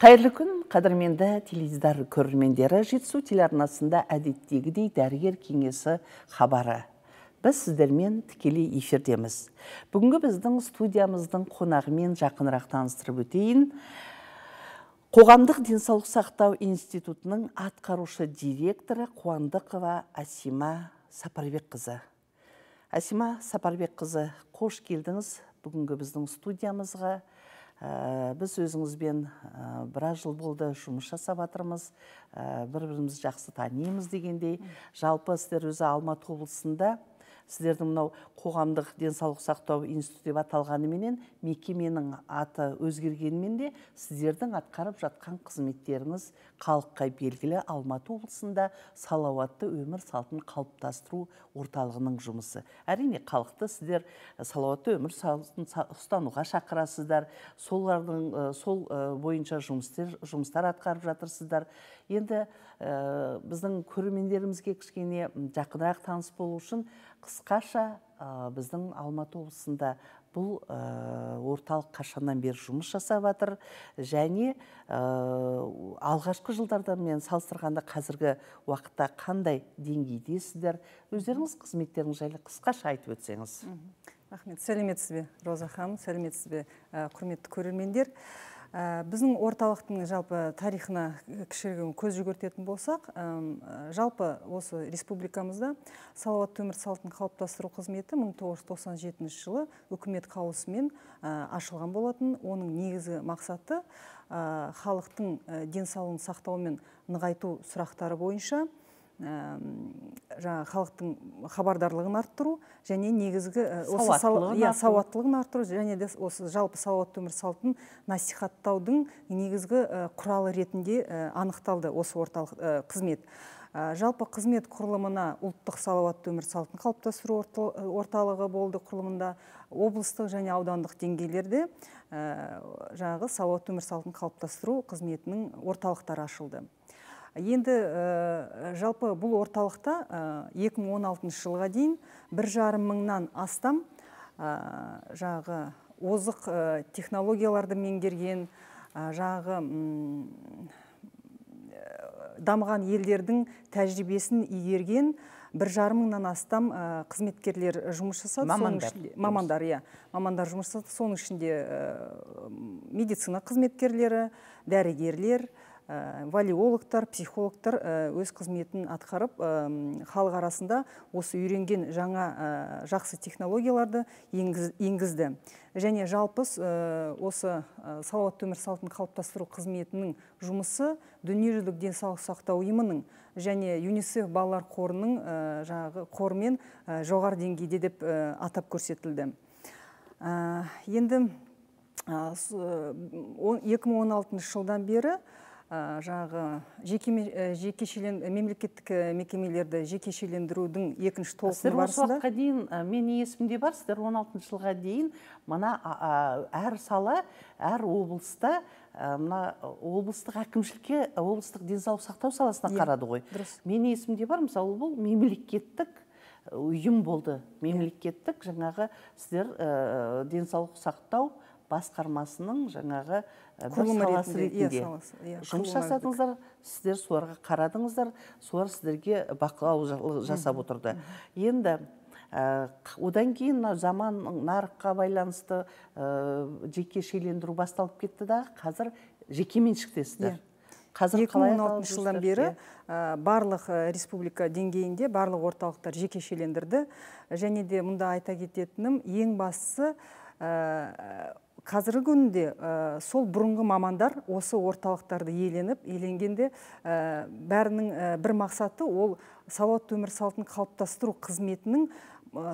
қайырлы күн қадірменді теледидар көрермендері жетісу телеарнасында әдеттегідей дәрігер кеңесі хабары біз сіздермен тікелей эфирдеміз бүгінгі біздің студиямыздың қонағымен жақынырақ таныстырып өтейін қоғамдық денсаулық сақтау институтының атқарушы директоры қуандықова асима сапарбекқызы асима сапарбекқызы қош келдіңіз бүгінгі біздің студиямызға ә, біз өзіңізбен ә, біраз жыл болды жұмыс жасап жатырмыз э, бір бірімізді жақсы танимыз дегендей жалпы сіздер өзі алматы облысында сіздердің мынау қоғамдық денсаулық сақтау институты деп аталғаныменен мекеменің аты өзгергенімен де сіздердің атқарып жатқан қызметтеріңіз халыққа белгілі алматы облысында салауатты өмір салтын қалыптастыру орталығының жұмысы әрине халықты сіздер э, салауатты өмір салтын ұстануға шақырасыздар солардың э, сол э, бойынша жұмыстар, жұмыстар атқарып жатырсыздар енді біздің көрермендерімізге кішкене жақынырақ таныс болу үшін қысқаша ә, біздің алматы облысында бұл ә, орталық қашаннан бері жұмыс жасап жатыр және ә, алғашқы мен салыстырғанда қазіргі уақытта қандай деңгейдесіздер өздеріңіз қызметтеріңіз жайлы қысқаша айтып өтсеңіз рахмет сәлеметсіз бе роза ханым сәлеметсіз бе құрметті көрермендер Э, біздің орталықтың жалпы тарихына кішігірім көз жүгіртетін болсақ жалпы осы республикамызда салауатты Төмір салтын қалыптастыру қызметі 1997 жылы үкімет қаулысымен ашылған болатын оның негізгі мақсаты халықтың денсаулығын сақтау мен нығайту сұрақтары бойынша жаңа халықтың хабардарлығын арттыру және негізгі э, осы иә, сауаттылығын арттыру және де осы жалпы салауатты өмір салтын насихаттаудың негізгі э, құралы ретінде э, анықталды осы орталық қызмет жалпы қызмет құрылымына ұлттық салауатты өмір салтын қалыптастыру орталығы болды құрылымында облыстық және аудандық деңгейлерде жаңағы салауатты өмір салтын қалыптастыру қызметінің орталықтары ашылды енді ә, жалпы бұл орталықта ә, э, 2016 жылға дейін бір жарым мыңнан астам ә, жағы озық технологияларды меңгерген жағы дамыған елдердің тәжірибесін игерген бір жарым мыңнан астам қызметкерлер жұмыс жасады мамандар ішінде, мамандар иә мамандар жұмыс жасады соның ішінде медицина қызметкерлері дәрігерлер Э, валиологтар психологтар э, өз қызметін атқарып халық арасында осы үйренген жаңа э, жақсы технологияларды енгізді және жалпы осы салауатты өмір салтын қалыптастыру қызметінің жұмысы дүниежүзілік денсаулық сақтау ұйымының және юнисеф балалар қорының жаңағы қормен жоғары деңгейде деп атап көрсетілді енді 2016 жылдан бері Ә, жаңағы ә, жекешелен ә, мемлекеттік мекемелерді жекешелендірудің екінші толқыны Сіздер осы уақытқа дейін есімде бар сіздер 16 жылға дейін мына әр сала әр облыста мына облыстық әкімшілікке облыстық денсаулық сақтау саласына иә, қарады ғой дұрыс менің есімде бар мысалы бұл мемлекеттік ұйым болды иә. мемлекеттік жаңағы сіздер ә, денсаулық сақтау басқармасының жаңағы бір саласы ретінде иә, иә, жұмыс жасадыңыздар сіздер соларға қарадыңыздар солар сіздерге бақылау жасап отырды енді одан кейін мынау заман нарыққа байланысты жекешелендіру басталып кетті да қазір жекеменшіктесіздер иә. қазір екі мың он алтыншы жылдан бері барлық республика деңгейінде барлық орталықтар жекешелендірді және де мұнда айта кететінім ең бастысы қазіргі күнде ә, сол бұрынғы мамандар осы орталықтарды еленіп еленгенде ә, э, бәрінің э, бір мақсаты ол салауатты өмір салтын қалыптастыру қызметінің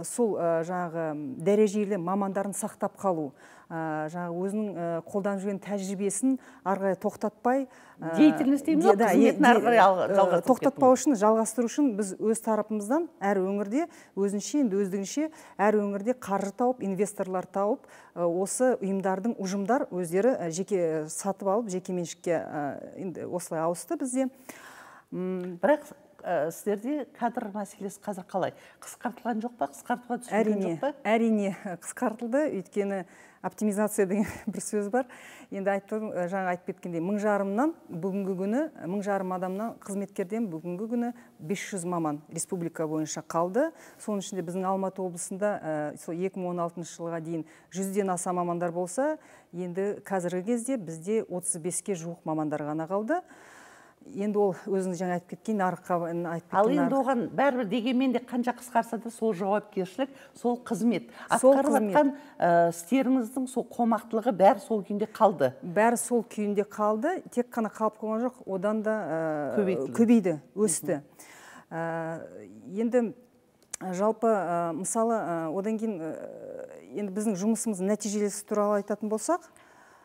сол жаңағы дәрежелі мамандарын сақтап қалу Ә, жаңағы өзінің ә, қолданып жүрген тәжірибесін ары қарай тоқтатпай ә, деятельность дейміз ғой қызметін тоқтатпау үшін жалғастыру үшін біз өз тарапымыздан әр өңірде өзінше енді өздігінше әр өңірде қаржы тауып инвесторлар тауып осы ұйымдардың ұжымдар өздері жеке сатып алып жеке меншікке енді осылай ауысты бізде бірақ ә, сіздерде кадр мәселесі қазір қалай қысқартылған жоқ па қысқартуға түскен жоқ па әрине қысқартылды өйткені оптимизация деген бір сөз бар енді айтып тұрмын жаңа айтып кеткендей мың жарымнан бүгінгі күні мың жарым адамнан қызметкерден бүгінгі күні 500 маман республика бойынша қалды соның ішінде біздің алматы облысында ә, сол 2016 жылға дейін жүзден аса мамандар болса енді қазіргі кезде бізде 35-ке жуық мамандар ғана қалды енді ол өзіңіз жаңа айтып кеткен нарыққа айтып ал енді оған бәрібір дегенмен де қанша қысқарса да сол жауапкершілік сол қызмет атқарып жатқан э, істеріңіздің сол қомақтылығы бәрі сол күйінде қалды бәрі сол күйінде қалды тек қана қалып қойған жоқ одан да э, көбейді өсті э, енді жалпы мысалы одан кейін енді біздің жұмысымыздың нәтижелесі туралы айтатын болсақ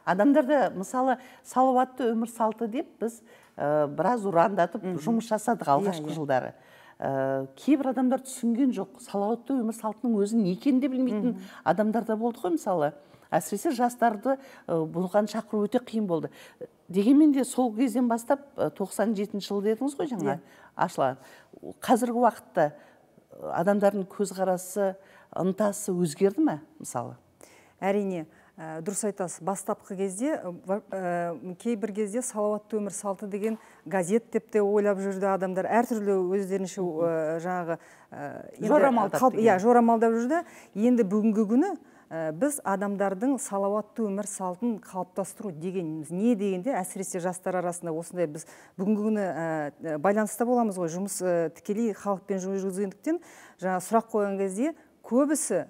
адамдарда мысалы салауатты өмір салты деп біз ә, біраз ұрандатып жұмыс жасадық иә, алғашқы иә. жылдары ә, кейбір адамдар түсінген жоқ салауатты өмір салтының өзі не екенін де білмейтін адамдар да болды ғой мысалы әсіресе жастарды э, бұған шақыру өте қиын болды дегенмен де сол кезден бастап 97 жетінші жыл дедіңіз ғой жаңа иә. ашылған қазіргі уақытта адамдардың көзқарасы ынтасы өзгерді ме мысалы әрине Э, дұрыс айтасыз бастапқы кезде кейбір кезде салауатты өмір салты деген газет деп те ойлап жүрді адамдар әртүрлі өздерінше жаңағы жорамалдап иә жорамалдап жүрді енді бүгінгі күні біз адамдардың салауатты өмір салтын қалыптастыру дегеніміз не дегенде әсіресе жастар арасында осындай біз бүгінгі күні ә, байланыста боламыз ғой жұмыс ә, тікелей халықпен жұмыс жүргізгендіктен жаңағы сұрақ қойған кезде көбісі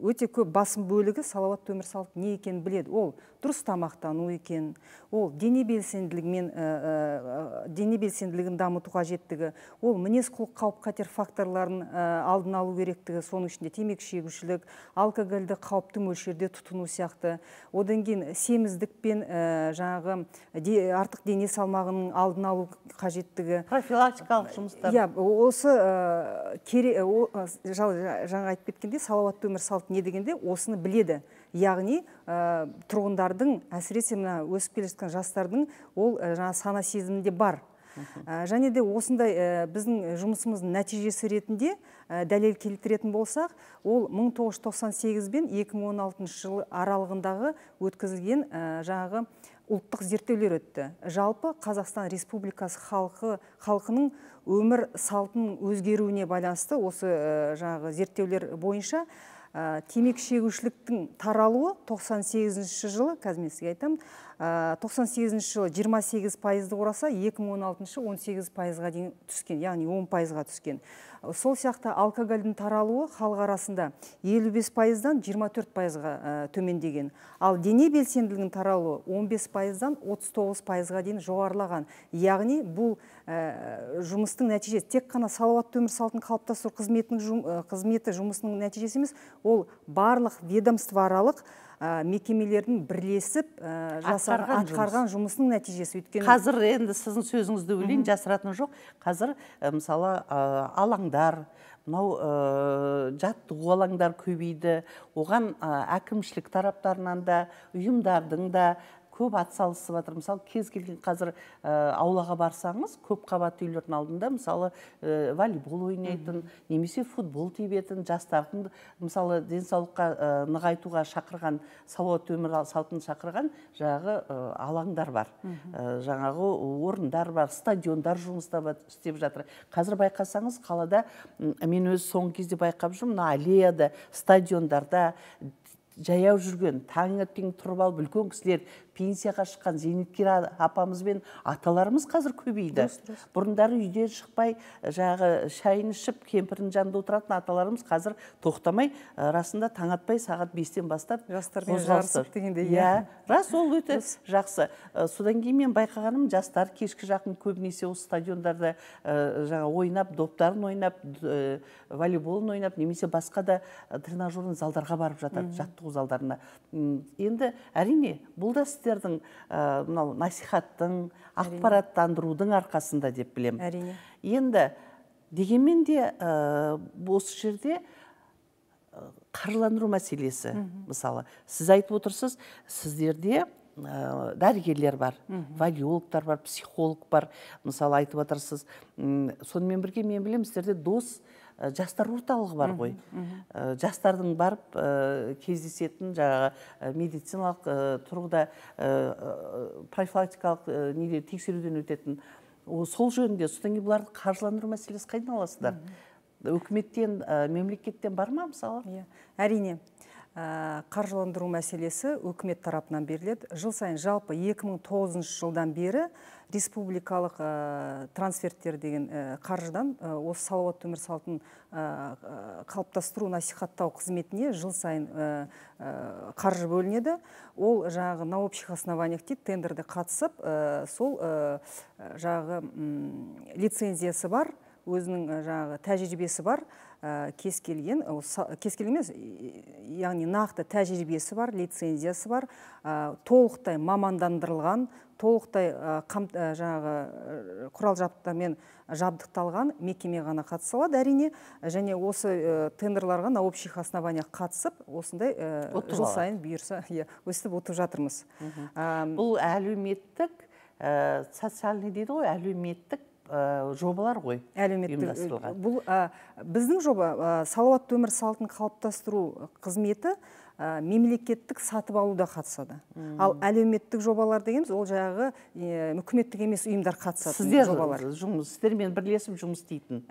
өте көп басым бөлігі салауатты өмір салт не екенін біледі ол дұрыс тамақтану екен ол дене белсенділігімен ә, э, э, э, дене белсенділігін дамыту қажеттігі ол мінез құлық қауіп қатер факторларын ә, алдын алу керектігі соның ішінде темекі шегушілік алкогольді қауіпті мөлшерде тұтыну сияқты одан кейін семіздік пен жаңағы артық дене салмағының алдын алу қажеттігі профилактикалық жұмыстар иә осы жаңа айтып кеткендей салауатты өмір не дегенде осыны біледі яғни ә, тұрғындардың әсіресе мына өсіп келе жатқан жастардың ол ә, жаңа сана сезімінде бар ә, және де осындай ә, біздің жұмысымыздың нәтижесі ретінде ә, дәлел келтіретін болсақ ол 1998 бен 2016 жылы аралығындағы өткізілген ә, жаңағы ұлттық зерттеулер өтті жалпы қазақстан республикасы халқы халқының өмір салтының өзгеруіне байланысты осы ә, жаңағы зерттеулер бойынша ә, э, темек шегушіліктің таралуы 98 жылы қазір айтам, сізге айтамын ә, э, 98 жылы 28 пайызды қораса, 2016 18 пайызға дейін түскен яғни 10 пайызға түскен сол сияқты алкогольдің таралуы халық арасында 55 пайыздан 24 пайызға э, төмендеген ал дене белсенділігінің таралуы 15 пайыздан 39 пайызға дейін жоғарылаған яғни бұл э, жұмыстың нәтижесі тек қана салауатты өмір салтын қалыптастыру қызметінің э, қызметі жұмысының нәтижесі емес ол барлық ведомствоаралық мекемелердің бірлесіп атқарған жұмысының нәтижесі өйткені қазір енді сіздің сөзіңізді бөлейін жасыратыны жоқ қазір мысалы алаңдар мынау жаттығу алаңдар көбейді оған әкімшілік тараптарынан да ұйымдардың да көп атсалысып жатыр мысалы кез келген қазір ә, аулаға барсаңыз көп қабатты үйлердің алдында мысалы ә, волейбол ойнайтын немесе футбол тебетін жастардың мысалы денсаулыққа ә, нығайтуға шақырған салауатты өмір салтын шақырған жағы алаңдар бар жаңағы орындар бар стадиондар жұмыс істеп жатыр қазір байқасаңыз қалада мен өз соңғы кезде байқап жүрмін мына аллеяда стадиондарда жаяу жүрген таңертең тұрып алып үлкен кісілер пенсияға шыққан зейнеткер апамыз аталарымыз қазір көбейді бұрындары үйден шықпай э, жағы шайын ішіп кемпірдің жанында отыратын аталарымыз қазір тоқтамай э, расында таң атпай сағат бестен бастап жастармен жарысып дегендей иә. иә рас ол өте жақсы э, содан кейін мен байқағаным жастар кешкі жақын көбінесе осы стадиондарда жаңа ойнап доптарын ойнап волейболын ойнап немесе басқа да тренажерный залдарға барып жатады жаттығу залдарына енді әрине бұл да сіздердің э, мынау насихаттың ақпараттандырудың арқасында деп білемін әрине енді дегенмен де э, осы жерде э, қаржыландыру мәселесі мысалы сіз айтып отырсыз сіздерде ә, дәрігерлер бар валиологтар бар психолог бар мысалы айтып отырсыз сонымен бірге мен білемін сіздерде дос Э, жастар орталығы бар ғой э, жастардың барып э, кездесетін жаңағы медициналық тұрғыда профилактикалық неде тексеруден өтетін сол жөнінде содан кейін бұларды қаржыландыру мәселесі қайдан аласыздар үкіметтен мемлекеттен бар ма мысалы иә әрине Э, қаржыландыру мәселесі үкімет тарапынан беріледі жыл сайын жалпы 2009 жылдан бері республикалық э, трансферттер деген э, қаржыдан осы салауатты өмір салтын қалыптастыру насихаттау қызметіне жыл сайын қаржы бөлінеді ол жағы на общих основаниях дейді тендерде қатысып сол жағы лицензиясы бар өзінің жаңағы тәжірибесі бар ә, кез келген кез келген емес яғни нақты тәжірибесі бар лицензиясы бар толықтай мамандандырылған толықтай қам, жаңағы құрал жабдықтармен жабдықталған мекеме ғана қатыса алады әрине және осы тендерларға на общих основаниях қатысып осындай жыл сайын бұйырса иә өстіп ұтып жатырмыз бұл әлеуметтік социальный дейді ғой әлеуметтік Э, жобалар ғой әлеуметтік э, бұл біздің жоба салауатты өмір салтын қалыптастыру қызметі мемлекеттік сатып алуда қатысады ал әлеуметтік жобалар дегеніміз ол жаңағы мүкіметтік үкіметтік емес ұйымдар қатысады сіздер жобалар жұмыс сіздермен бірлесіп жұмыс істейтін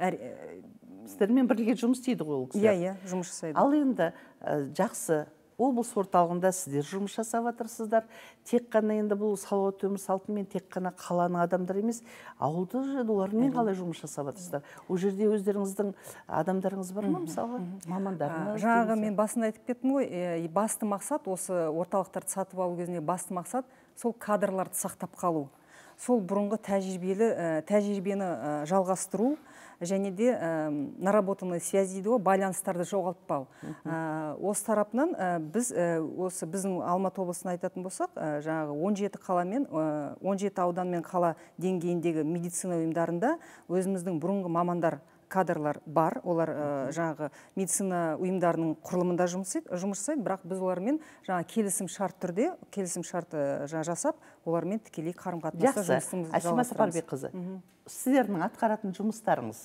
сіздермен бірге жұмыс істейді ғой ол кісілер иә иә жұмыс жасайды ал енді э, жақсы облыс орталығында сіздер жұмыс жасап жатырсыздар тек қана енді бұл салауатты өмір салтымен тек қана қаланың адамдары емес ауылды олармен қалай жұмыс жасап жатырсыздар ол жерде өздеріңіздің адамдарыңыз бар ма мысалы мамандарыңыз жаңағы мен басында айтып кеттім ғой басты мақсат осы орталықтарды сатып алу кезінде басты мақсат сол кадрларды сақтап қалу сол бұрынғы тәжірибелі тәжірибені жалғастыру және де наработанный связь дейді ғой байланыстарды жоғалтпау э, осы тарапынан э, біз э, осы біздің алматы облысын айтатын болсақ жаңағы он жеті қала мен он жеті аудан мен қала деңгейіндегі медицина ұйымдарында өзіміздің бұрынғы мамандар кадрлар бар олар э, жаңағы медицина ұйымдарының құрылымында жұмыс э, жұмыс жасайды бірақ біз олармен жаңа келісім шарт түрде келісім шарт э, жасап олармен тікелей қарым қатынаста Асима әсима сапарбекқызы сіздердің атқаратын жұмыстарыңыз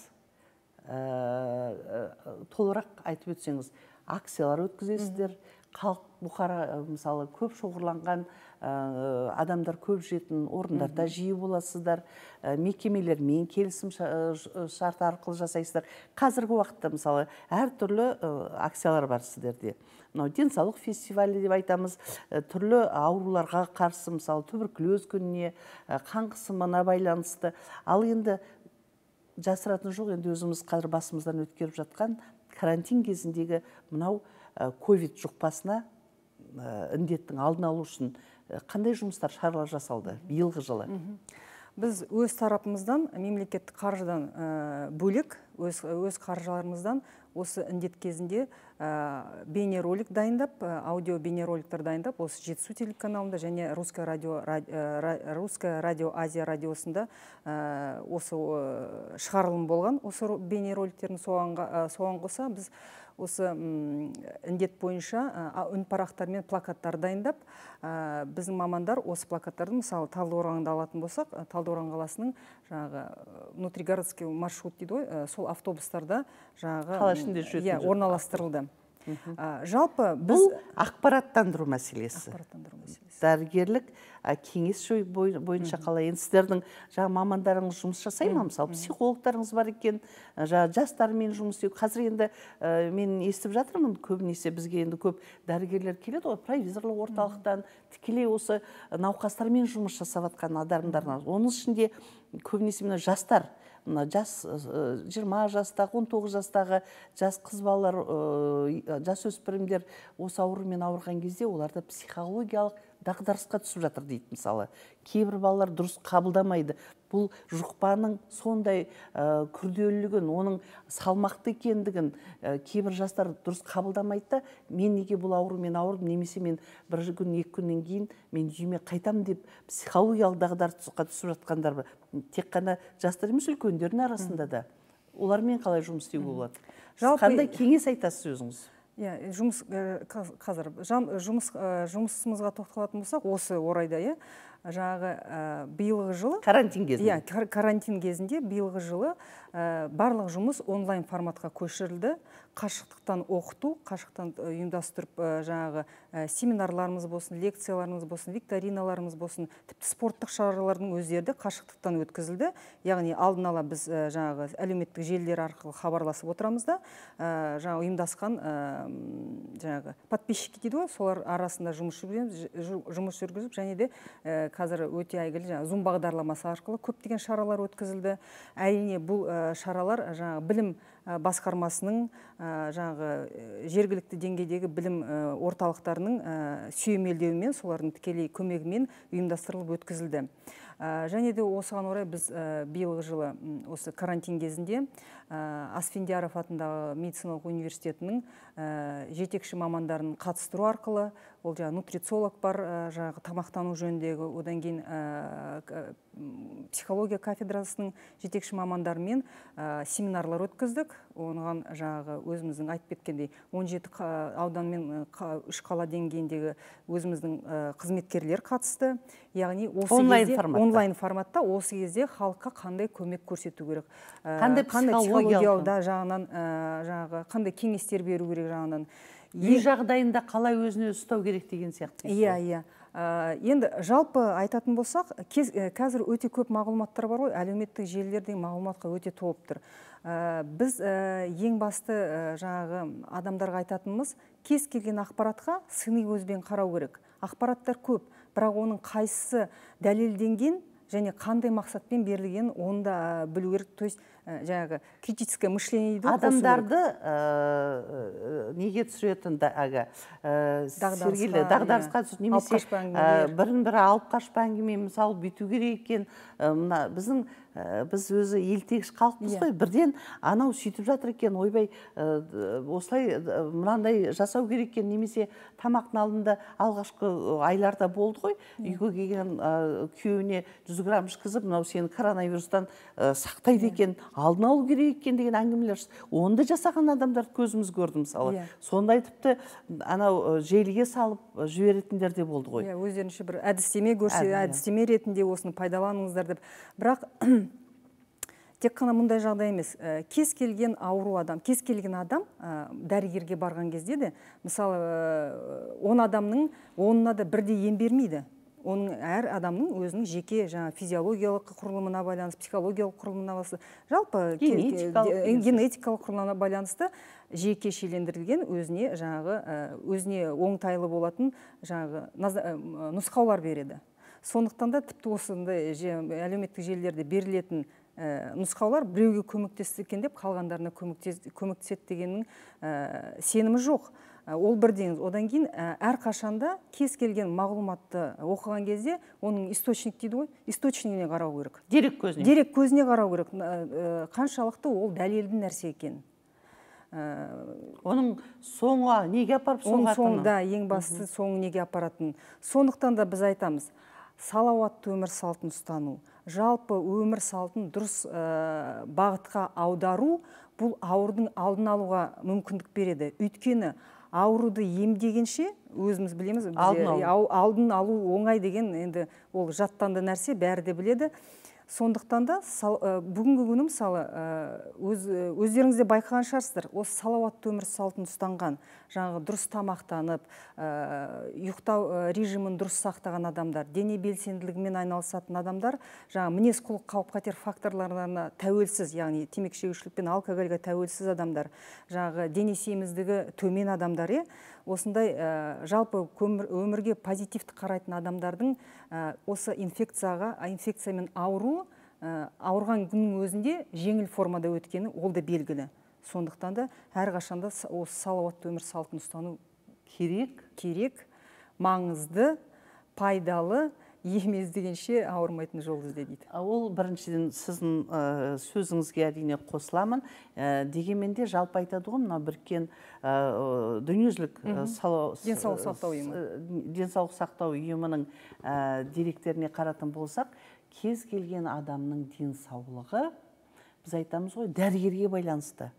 ә, толығырақ айтып өтсеңіз акциялар өткізесіздер халық бұқара мысалы көп шоғырланған ә, адамдар көп жетін, орындарда жиі боласыздар ә, мекемелермен келісім шарт арқылы жасайсыздар қазіргі уақытта мысалы әртүрлі ә, акциялар бар сіздерде мынау денсаулық фестивалі деп айтамыз түрлі ауруларға қарсы мысалы туберкулез күніне қан қысымына байланысты ал енді жасыратыны жоқ енді өзіміз қазір басымыздан өткеріп жатқан карантин кезіндегі мынау ковид жұқпасына індеттің алдын алу үшін Э, қандай жұмыстар шаралар жасалды биылғы жылы біз өз тарапымыздан мемлекеттік қаржыдан ә, бөлек өз, қаржыларымыздан осы індет кезінде ә, бейнеролик дайындап ә, аудио бейнероликтер дайындап осы жетісу телеканалында және русское радио ә, русское радио азия радиосында осы шығарылым болған осы бейнероликтердің соған, соған қоса біз осы індет бойынша үн парақтар мен плакаттар дайындап біздің мамандар осы плакаттарды мысалы талдықорғанды алатын болсақ талдықорған қаласының жаңағы внутригородский маршрут дейді ғой сол автобустарда жаңағы қала ішінде жүретін иә, орналастырылды жалпы бұл ақпараттандыру мәселесі дәрігерлік кеңес бойынша қалай енді сіздердің жаңағы мамандарыңыз жұмыс жасай ма мысалы психологтарыңыз бар екен жаңағы жастармен жұмыс істеу қазір енді мен естіп жатырмын көбінесе бізге енді көп дәрігерлер келеді ғой провизорлы орталықтан тікелей осы науқастармен жұмыс жасап жатқан адамдар оның ішінде көбінесе мына жастар мына жас жиырма жастағы он тоғыз жастағы жас қыз балалар жасөспірімдер осы аурумен ауырған кезде оларда психологиялық дағдарысқа түсіп жатыр дейді мысалы кейбір балалар дұрыс қабылдамайды бұл жұқпаның сондай ә, күрделілігін оның салмақты екендігін ә, кейбір жастар дұрыс қабылдамайды да мен неге бұл аурумен ауырдым немесе мен бір күн екі күннен кейін мен үйіме қайтам деп психологиялық дағдарысқа түсіп жатқандар бар тек қана жастар емес үлкендердің арасында да олармен қалай жұмыс істеуге болады жалпы қандай кеңес айтасыз өзіңіз иә жұмыс қазір жұмыс жұмысымызға тоқталатын болсақ осы орайда иә жаңағы биылғы жылы карантин кезінде иә карантин кезінде биылғы жылы барлық жұмыс онлайн форматқа көшірілді қашықтықтан оқыту қашықтан э, ұйымдастырып э, жаңағы э, семинарларымыз болсын лекцияларымыз болсын викториналарымыз болсын тіпті спорттық шаралардың өздері қашықтықтан өткізілді яғни алдын ала біз жаңағы әлеуметтік желілер арқылы хабарласып отырамыз да жаңағы ұйымдасқан жаңағы подписчики дейді ғой солар арасында жұмыс жүргіземіз жұмыс жүргізіп және де қазір өте әйгілі жаңағы зум бағдарламасы арқылы көптеген шаралар өткізілді әрине бұл шаралар жаңағы білім басқармасының жаңағы э, жергілікті деңгейдегі білім э, орталықтарының сүйемелдеуімен солардың тікелей көмегімен ұйымдастырылып өткізілді және де осыған орай біз биылғы жылы осы карантин кезінде асфендияров атындағы медициналық университетінің Э, жетекші мамандарын қатыстыру арқылы ол жаңағы нутрициолог бар э, жаңағы тамақтану жөніндегі одан кейін э, психология кафедрасының жетекші мамандарымен семинарлар өткіздік оған жаңағы өзіміздің айтып кеткендей 17 жеті аудан мен үш қала деңгейіндегі өзіміздің қызметкерлер қатысты яғни осы онлайн кезде, форматта онлайн форматта осы кезде халыққа қандай көмек көрсету керек қандай психологиялық да жағынан жаңағы қандай кеңестер беру керек жағынан үй жағдайында қалай өзіне ұстау керек деген сияқты иә иә э, енді жалпы айтатын болсақ кез, э, қазір өте көп мағлұматтар бар ғой әлеуметтік желілерде мағлұматқа өте толып тұр э, біз ең басты ә, жаңағы адамдарға айтатынымыз кез келген ақпаратқа сыни көзбен қарау керек ақпараттар көп бірақ оның қайсысы дәлелденген және қандай мақсатпен берілген оны да білу керек то есть Э, жаңағы критическое мышление дейді адамдарды э, э, неге түсіретін әлгі ә, дағдарысқа иә. немесе бірін бірі алып қашпа әңгіме мысалы бүйту керек екен мына біздің біз өзі елтегіш халықпыз иә. ғой бірден анау сөйтіп жатыр екен ойбай осылай мынандай жасау керек екен немесе тамақтың алдында алғашқы айларда болды ғой иә. үйге келген күйеуіне жүз грамм ішкізіп мынау сені коронавирустан сақтайды екен алдын алу керек екен деген әңгімелер оны да жасаған адамдар көзіміз көрді мысалы yeah. Иә. сондай тіпті анау желіге салып жіберетіндер де болды ғой иә yeah, өздерінше бір әдістеме көрсе иә. әдістеме ретінде осыны пайдаланыңыздар деп бірақ тек қана мұндай жағдай емес кез келген ауру адам кез келген адам ә, дәрігерге барған кезде де мысалы он адамның онына да бірдей ем бермейді оның әр адамның өзінің жеке жаңа физиологиялық құрылымына байланысты психологиялық құрылымына байланысты жалпы генетикалық, құрылымына байланысты жекешелендірілген өзіне жаңағы ә, өзіне оңтайлы болатын жаңағы нұсқаулар береді сондықтан да тіпті осындай әлеуметтік желілерде берілетін ә, нұсқаулар біреуге көмектесті екен деп қалғандарына көмектеседі дегеннің ә, сенімі жоқ Ә, ол бірден одан кейін ә, әр қашанда кез келген мағлұматты оқыған кезде оның источник дейді ғой источнигіне қарау керек дерек көзіне дерек көзіне қарау керек ә, қаншалықты ол дәлелді нәрсе екен. оның соңы неге апарып соңы да ең бастысы соңы неге апаратынын сондықтан да біз айтамыз салауатты өмір салтын ұстану жалпы өмір салтын дұрыс бағытқа аудару бұл аурудың алдын алуға мүмкіндік береді өйткені ауруды емдегенше өзіміз білеміз алдын алу оңай деген енді ол жаттанды нәрсе бәрі де біледі сондықтан да сал, ә, бүгінгі күні мысалы ә, өз, э, өздеріңіз байқаған шығарсыздар осы салауатты өмір салтын ұстанған жаңағы дұрыс тамақтанып ә, ұйықтау режимін дұрыс сақтаған адамдар дене белсенділігімен айналысатын адамдар жаңағы мінез құлық қауіп қатер факторларына тәуелсіз яғни темекі шегушілік пен алкогольге тәуелсіз адамдар жаңағы дене семіздігі төмен адамдар иә осындай ә, жалпы көмір, өмірге позитивті қарайтын адамдардың э, осы инфекцияға инфекциямен ауру э, ауырған күннің өзінде жеңіл формада өткені ол да белгілі сондықтан да әрқашанда осы салауатты өмір салтын ұстану керек керек маңызды пайдалы ем іздегенше ауырмайтын жол ізде дейді ол біріншіден сіздің ә, сөзіңізге әрине қосыламын ә, дегенмен де жалпы айтады ғой мынау біріккен дүниежүзілік денсаулық сақтау ұйымы денсаулық сақтау ұйымының ә, деректеріне қаратын болсақ кез келген адамның денсаулығы біз айтамыз ғой дәрігерге байланысты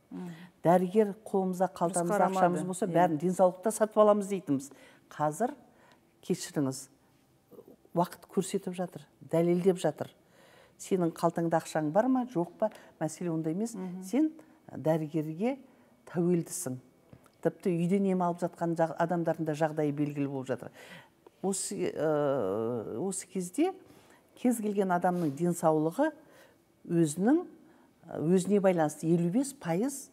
дәрігер қолымызда қалтамызда ақшамыз болса иә. бәрін денсаулықта сатып аламыз дейтінбіз қазір кешіріңіз уақыт көрсетіп жатыр дәлелдеп жатыр сенің қалтаңда ақшаң бар ма жоқ па мәселе онда емес сен дәрігерге тәуелдісің тіпті үйден ем алып жатқан адамдардың да жағдайы белгілі болып жатыр осы, ә, осы кезде кез келген адамның денсаулығы өзінің өзіне байланысты 55 пайыз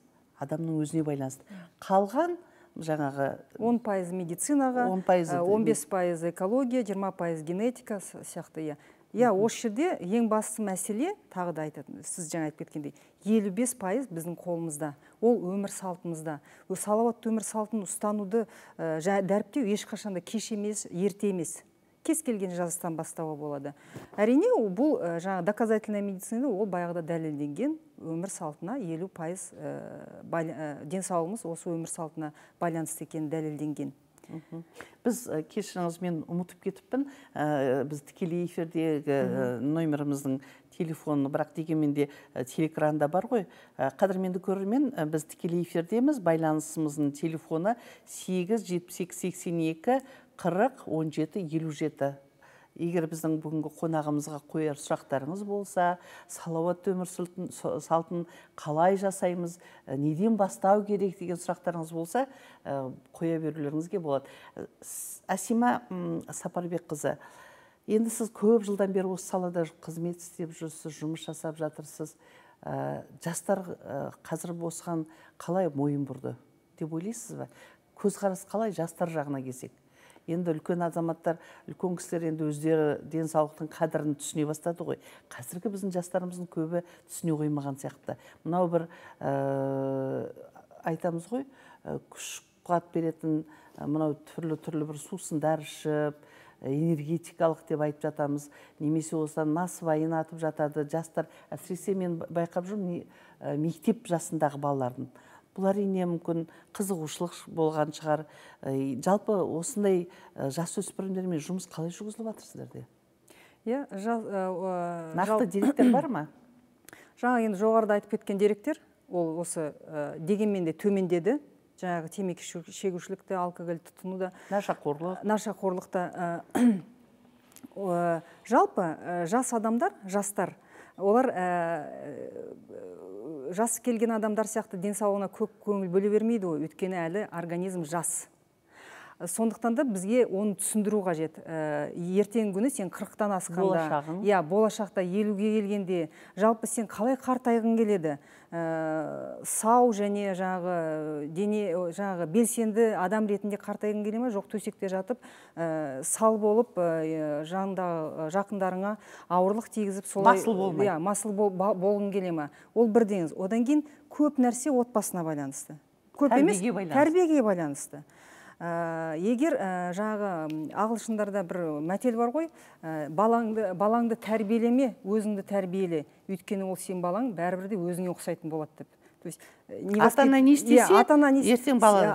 адамның өзіне байланысты қалған жаңағы он пайыз медицинаға он пайызы он бес пайыз экология жиырма пайыз генетика сияқты иә иә осы жерде ең басты мәселе тағы да айтатын сіз жаңа айтып кеткендей елу бес пайыз біздің қолымызда ол өмір салтымызда салауатты өмір салтын ұстануды ә, дәріптеу ешқашан да кеш емес ерте емес кез келген жастан бастауға болады әрине бұл жаңағы э, жаңа доказательная медицина ол баяғыда дәлелденген өмір салтына елу пайыз ә, денсаулығымыз осы өмір салтына байланысты екені дәлелденген біз кешіріңіз мен ұмытып кетіппін ә, біз тікелей эфирдегі нөміріміздің номеріміздің телефоны бірақ дегенмен де ә, телеэкранда бар ғой ә, қадірменді көрермен ә, біз тікелей эфирдеміз байланысымыздың телефоны сегіз жетпіс екі сексен екі қырық он жеті елу жеті егер біздің бүгінгі қонағымызға қояр сұрақтарыңыз болса салауатты өмір салтын қалай жасаймыз э, неден бастау керек деген сұрақтарыңыз болса э, қоя берулеріңізге болады әсима э, сапарбекқызы енді сіз көп жылдан бері осы салада қызмет істеп жүрсіз жұмыс жасап жатырсыз жастар қазір осыған қалай мойын бұрды деп ойлайсыз ба көзқарас қалай жастар жағына келсек енді үлкен азаматтар үлкен кісілер енді өздері денсаулықтың қадірін түсіне бастады ғой қазіргі біздің жастарымыздың көбі түсіне қоймаған сияқты мынау бір ә, айтамыз ғой ә, күш қуат беретін ә, мынау түрлі түрлі бір сусындар ішіп ә, энергетикалық деп айтып жатамыз немесе осыдан насыбайын атып жатады жастар әсіресе мен байқап жүрмін ә, мектеп жасындағы балалардың бұл әрине мүмкін қызығушылық болған шығар э, жалпы осындай э, жасөспірімдермен жұмыс қалай жүргізіліп жатыр сіздерде иә э, нақты деректер бар ма жаңа енді жоғарыда айтып кеткен деректер ол осы дегенмен де төмендеді жаңағы темекі шегушілікті, алкоголь тұтыну да нашақорлық нашақорлық та жалпы жас адамдар жастар олар ә, жас келген адамдар сияқты денсаулығына көп көңіл бөле бермейді ғой өйткені әлі организм жас Э, сондықтан да бізге оны түсіндіру қажет ә, ертеңгі күні сен қырықтан асқанда болашағың иә болашақта елуге келгенде жалпы сен қалай қартайғың келеді ә, сау және жағы дене жаңағы белсенді адам ретінде қартайғың келе ме жоқ төсекте жатып ә, сал болып ә, жақындарыңа ауырлық тигізіп солай масыл болмай иә масыл болғың келе ма ол бірдеңіз одан кейін көп нәрсе отбасына байланысты көп емес тәрбиеге байланысты Э, егер э, жағы ағылшындарда бір мәтел бар ғой э, балаңды, балаңды тәрбиелеме өзіңді тәрбиеле өйткені ол сен балаң бәрібір де өзіңе ұқсайтын болады деп то есть не ата ана не істесе иә, ата ана не ертең бала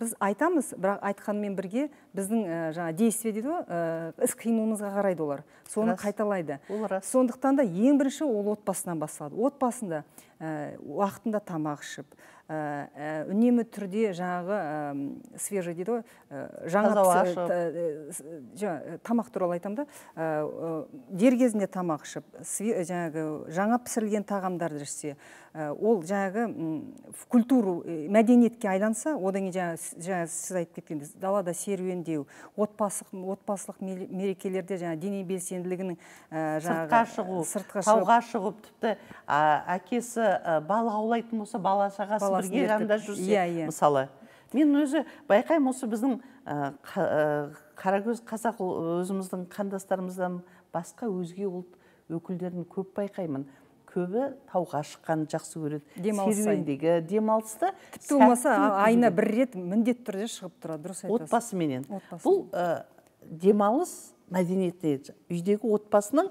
біз айтамыз бірақ айтқанмен бірге біздің ә, жаңа действие дейді ғой э, іс қимылымызға қарайды олар соны қайталайды ол сондықтан да ең бірінші ол отбасынан басталады отбасында э, уақытында тамақ ішіп ә, үнемі түрде жаңағы ә, свежий дейді ғой жаңа тамақ туралы айтамын да ә, дер кезінде тамақ ішіп жаңағы жаңа пісірілген тағамдарды ішсе Э, ол жаңағы культуру э, мәдениетке айланса одан кейін жаңа сіз айтып кеткендей далада серуендеу отбасылық отбасылық мерекелерде жаңа дене белсенділігінің э, сыртқа шығу шығып тауға шығып тіпті әкесі бала аулайтын болса бала шағасы бірге жанында жүрсе иә иә мысалы мен өзі байқаймын осы біздің қаракөз қазақ өзіміздің қандастарымыздан басқа өзге ұлт өкілдерін көп байқаймын көбі тауға шыққан жақсы көреді демалыс серуендегі демалысты тіпті болмаса айына бір рет міндетті түрде шығып тұрады дұрыс айтасыз отбасыменен бұл ә, демалыс мәдениетіне үйдегі отбасының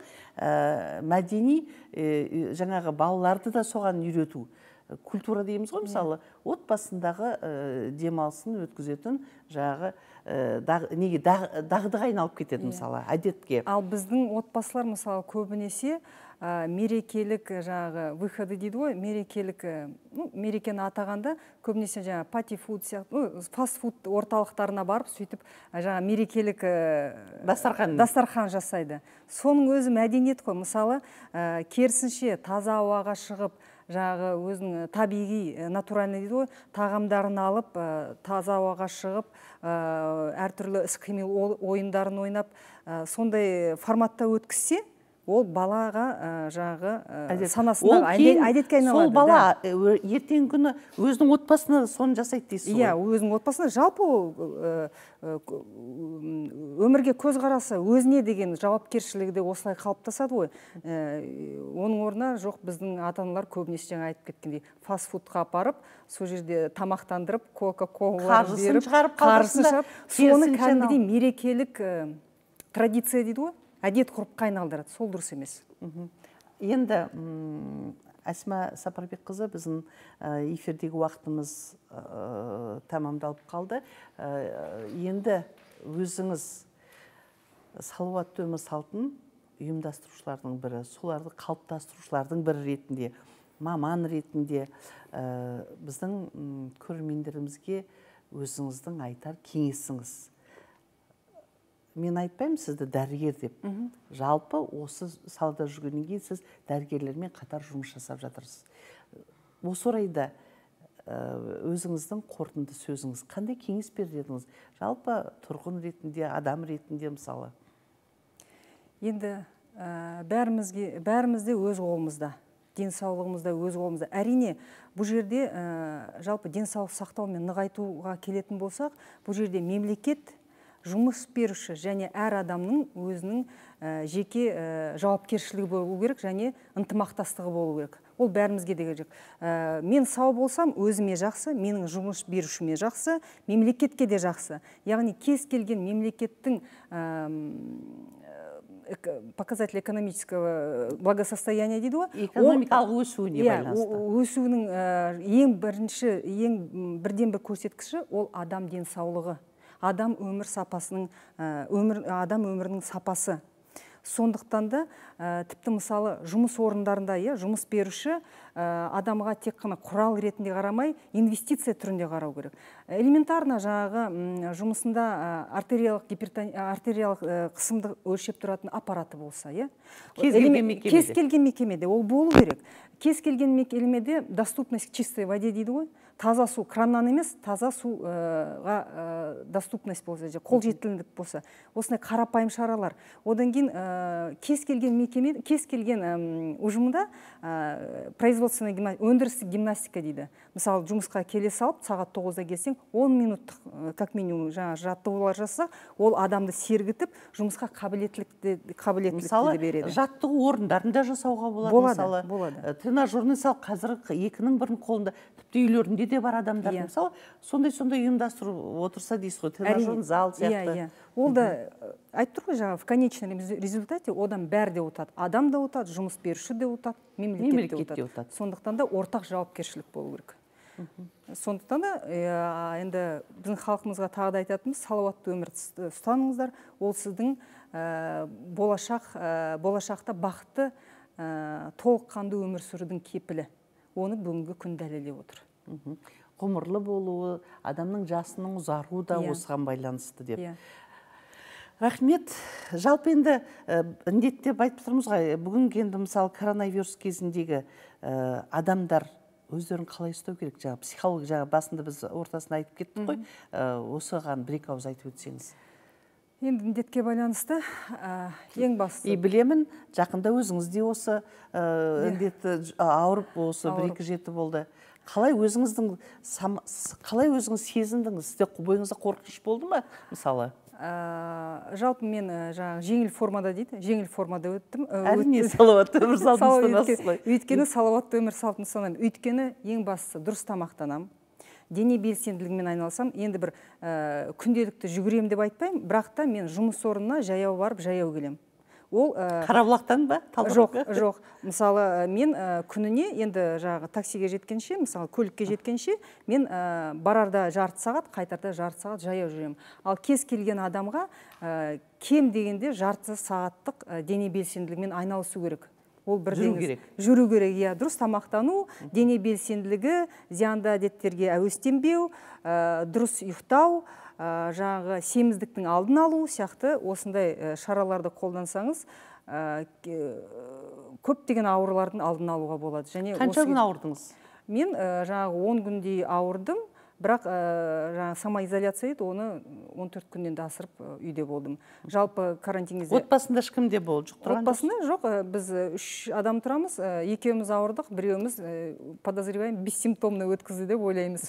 мәдени ә, жаңағы балаларды да соған үйрету культура дейміз ғой мысалы отбасындағы ә, демалысын өткізетін жағы. Э, неге дағдыға айналып кетеді иә. мысалы әдетке ал біздің отбасылар мысалы көбінесе мерекелік э, жаңағы выходы дейді ғой мерекелік э, ну, мерекені атағанда көбінесе жаңағы пати фуд сияқты ну, фаст орталықтарына барып сөйтіп жаңағы мерекелік дастархан дастархан жасайды соның өзі мәдениет қой мысалы керсінше керісінше таза ауаға шығып Жағы өзінің э, табиғи э, натуральный дейді ғой тағамдарын алып э, таза ауаға шығып әртүрлі іс қимыл ойындарын ойнап сондай форматта өткізсе ол балаға жағы ә, санасына әдетке айналады сол бала ертеңгі күні өзінің отбасына соны жасайды дейсіз иә, ғой иә өзінің отбасына жалпы өмірге көзқарасы өзіне деген жауапкершілігі де осылай қалыптасады ғой оның орнына жоқ біздің ата аналар көбінесе жаңа айтып кеткендей фаст фудқа апарып сол жерде тамақтандырып кока кола қаржысын шығарып соны кәдімгідей мерекелік традиция дейді ғой әдет ғұрыпқа айналдырады сол дұрыс емес енді әсма сапарбекқызы біздің эфирдегі уақытымыз тәмамдалып тамамдалып қалды енді өзіңіз салауатты өмір салтын ұйымдастырушылардың бірі соларды қалыптастырушылардың бірі ретінде маман ретінде біздің көрермендерімізге өзіңіздің айтар кеңесіңіз мен айтпаймын сізді дәрігер деп жалпы осы салада жүргеннен кейін сіз дәрігерлермен қатар жұмыс жасап жатырсыз осы орайда э, өзіңіздің қорытынды сөзіңіз қандай кеңес берер едіңіз жалпы тұрғын ретінде адам ретінде мысалы енді ә, бәрімізге бәрімізде өз қолымызда денсаулығымыз да өз қолымызда әрине бұл жерде ә, жалпы денсаулық сақтау мен нығайтуға келетін болсақ бұл жерде мемлекет жұмыс беруші және әр адамның өзінің э, жеке э, жауапкершілігі болу керек және ынтымақтастығы болу керек ол бәрімізге де керек ә, мен сау болсам өзіме жақсы менің жұмыс берушіме жақсы мемлекетке де жақсы яғни кез келген мемлекеттің ә, показатель экономического благосостояния дейді ғой экономикалық өсуіне иә, байланысты өсуінің ең бірінші ең бірден бір көрсеткіші ол адам денсаулығы адам өмір сапасының э, өмір адам өмірінің сапасы сондықтан да ә, тіпті мысалы жұмыс орындарында иә жұмыс беруші Э, адамға тек қана құрал ретінде қарамай инвестиция түрінде қарау керек элементарно жаңағы жұмысында э, артериялық гипертон... Э, артериялық қысымды өлшеп тұратын аппараты болса иә кез келген мекемеде кез келген мекемеде ол болу керек кез келген мекемеде доступность чистой воде дейді ғой таза су краннан емес таза суға доступность болса Қол қолжетімділік болса осындай қарапайым шаралар одан кейін кез келген мекеме кез келген ұжымда производственный гимнастика өндірістік гимнастика дейді мысалы жұмысқа келе салып сағат тоғызда келсең он минуттық как минимум жаңағы жаттығулар жасаса ол адамды сергітіп жұмысқа қабілеттілікті қабілеттілікті мысалы, береді жаттығу орындарында жасауға болады, болады мысалы болады тренажерный зал қазір екінің бірінің қолында тіпті үйлерінде де бар адамдар иә. мысалы сондай сондай ұйымдастырып отырса дейсіз ғой тренажерный зал иә, сияқты иә ол да э, айтып тұр ғой жаңағы в конечном результате одан бәрі де ұтады адам да ұтады жұмыс беруші де ұтады мемлекет те ұтады сондықтан да ортақ жауапкершілік болу керек сондықтан да э, енді біздің халқымызға тағы да айтатынымыз салауатты өмір ұстаныңыздар ол сіздің э, болашақ болашақта бақытты толыққанды өмір сүрудің кепілі оны бүгінгі күн дәлелдеп отыр ғұмырлы болуы адамның жасының ұзаруы да иә. осыған байланысты деп yeah. Иә рахмет жалпы енді э, деп айтып тұрмыз ғой бүгінгі енді мысалы коронавирус кезіндегі э, адамдар өздерін қалай ұстау керек жаңағы психология жаңа басында біз ортасын айтып кеттік қой э, осыған бір екі ауыз айтып өтсеңіз енді індетке байланысты ең бастысы и білемін жақында өзіңізде осы ә, ауырып осы бір екі жеті болды қалай өзіңіздің қалай өзіңіз сезіндіңіз сізде бойыңызда қорқыныш болды ма мысалы ә, жалпы мен э, жаңағы жеңіл формада дейді жеңіл формада өттім э, әрине салауатты өмір салтын өйткені салауатты өмір салтын ұстанамын өйткені ең бастысы дұрыс тамақтанамын дене белсенділігімен айналысамын енді бір ә, күнделікті жүгіремін деп айтпаймын бірақ та мен жұмыс орнына жаяу барып жаяу келемін ол ә, қарабұлақтан ба жоқ жоқ мысалы э, мен ә, күніне енді жаңағы таксиге жеткенше мысалы көлікке жеткенше мен ә, барарда жарты сағат қайтарда жарты сағат жаяу жүремін ал кез келген адамға кем дегенде жарты сағаттық дене белсенділігімен айналысу керек ол бір жүру керек жүру керек иә дұрыс тамақтану дене белсенділігі зиянды әдеттерге әуестенбеу ә, дұрыс ұйықтау Э, жаңағы семіздіктің алдын алу сияқты осындай э, шараларды қолдансаңыз э, көптеген аурулардың алдын алуға болады және қанша күн ауырдыңыз мен жаңағы он күндей ауырдым бірақ жаңағы самоизоляция дейді оны 14 күннен де асырып үйде болдым жалпы карантин кезде отбасында ешкімде болды жұқтырған отбасында жоқ біз үш адам тұрамыз екеуміз ауырдық біреуіміз подозреваем бессимптомно өткізді деп ойлаймыз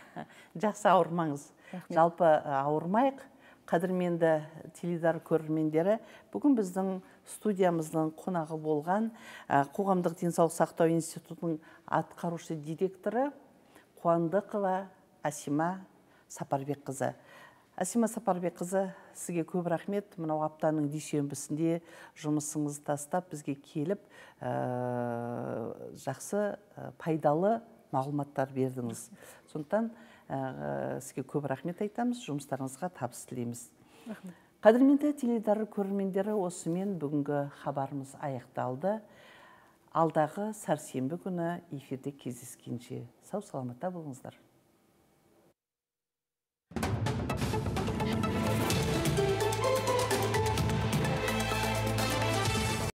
жақсы ауырмаңыз жалпы э, ауырмайық қадірменді теледидар көрермендері бүгін біздің студиямыздың қонағы болған э, қоғамдық денсаулық сақтау институтының атқарушы директоры қуандықова асима сапарбекқызы асима сапарбекқызы сізге көп рахмет мынау аптаның дүйсенбісінде жұмысыңызды тастап бізге келіп э, жақсы пайдалы мағлұматтар бердіңіз сондықтан ә, сізге көп рахмет айтамыз жұмыстарыңызға табыс тілейміз рахмет қадірменді теледидар көрермендері осымен бүгінгі хабарымыз аяқталды алдағы сәрсенбі күні эфирде кездескенше сау саламатта болыңыздар